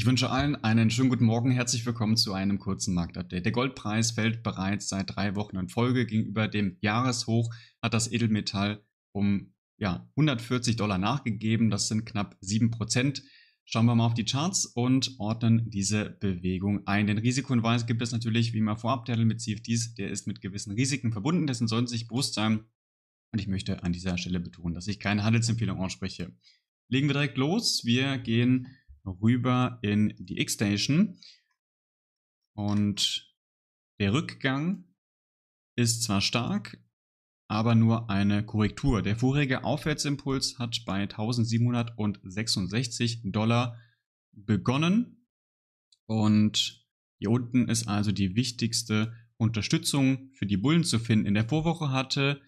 Ich wünsche allen einen schönen guten Morgen. Herzlich willkommen zu einem kurzen Marktupdate. Der Goldpreis fällt bereits seit drei Wochen in Folge. Gegenüber dem Jahreshoch hat das Edelmetall um ja, 140 Dollar nachgegeben. Das sind knapp 7 Prozent. Schauen wir mal auf die Charts und ordnen diese Bewegung ein. Den Risikohinweis gibt es natürlich wie immer vorab. Der mit CFDs, der ist mit gewissen Risiken verbunden. Dessen sollten Sie sich bewusst sein. Und ich möchte an dieser Stelle betonen, dass ich keine Handelsempfehlung ausspreche. Legen wir direkt los. Wir gehen rüber in die X-Station. Und der Rückgang ist zwar stark, aber nur eine Korrektur. Der vorige Aufwärtsimpuls hat bei 1766 Dollar begonnen. Und hier unten ist also die wichtigste Unterstützung für die Bullen zu finden. In der Vorwoche hatte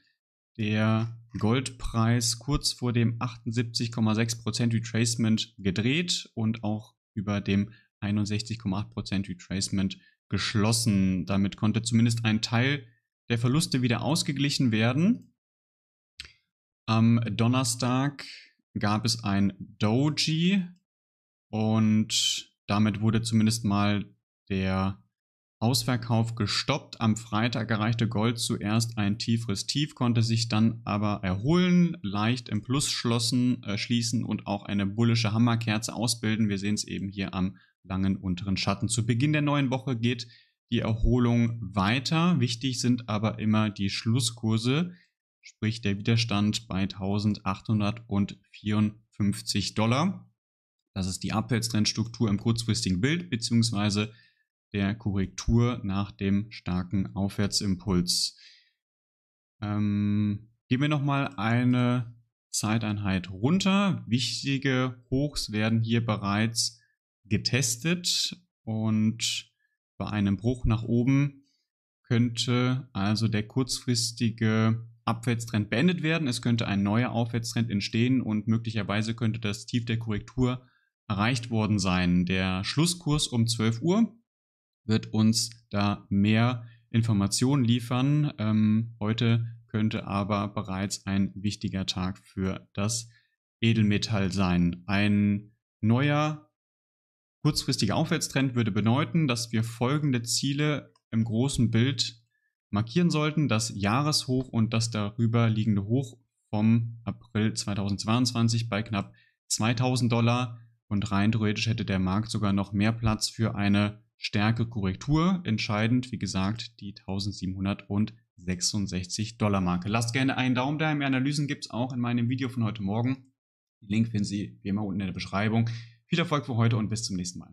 der Goldpreis kurz vor dem 78,6% Retracement gedreht und auch über dem 61,8% Retracement geschlossen. Damit konnte zumindest ein Teil der Verluste wieder ausgeglichen werden. Am Donnerstag gab es ein Doji und damit wurde zumindest mal der Ausverkauf gestoppt. Am Freitag erreichte Gold zuerst ein tieferes Tief, konnte sich dann aber erholen, leicht im Plus schlossen, äh, schließen und auch eine bullische Hammerkerze ausbilden. Wir sehen es eben hier am langen unteren Schatten. Zu Beginn der neuen Woche geht die Erholung weiter. Wichtig sind aber immer die Schlusskurse, sprich der Widerstand bei 1854 Dollar. Das ist die Abwärtstrendstruktur im kurzfristigen Bild, beziehungsweise der Korrektur nach dem starken Aufwärtsimpuls. Ähm, gehen wir nochmal eine Zeiteinheit runter. Wichtige Hochs werden hier bereits getestet und bei einem Bruch nach oben könnte also der kurzfristige Abwärtstrend beendet werden. Es könnte ein neuer Aufwärtstrend entstehen und möglicherweise könnte das Tief der Korrektur erreicht worden sein. Der Schlusskurs um 12 Uhr wird uns da mehr Informationen liefern. Ähm, heute könnte aber bereits ein wichtiger Tag für das Edelmetall sein. Ein neuer kurzfristiger Aufwärtstrend würde bedeuten, dass wir folgende Ziele im großen Bild markieren sollten. Das Jahreshoch und das darüber liegende Hoch vom April 2022 bei knapp 2000 Dollar. Und rein theoretisch hätte der Markt sogar noch mehr Platz für eine Stärke, Korrektur. Entscheidend, wie gesagt, die 1766 Dollar Marke. Lasst gerne einen Daumen da. Mehr Analysen gibt es auch in meinem Video von heute Morgen. Den Link finden Sie wie immer unten in der Beschreibung. Viel Erfolg für heute und bis zum nächsten Mal.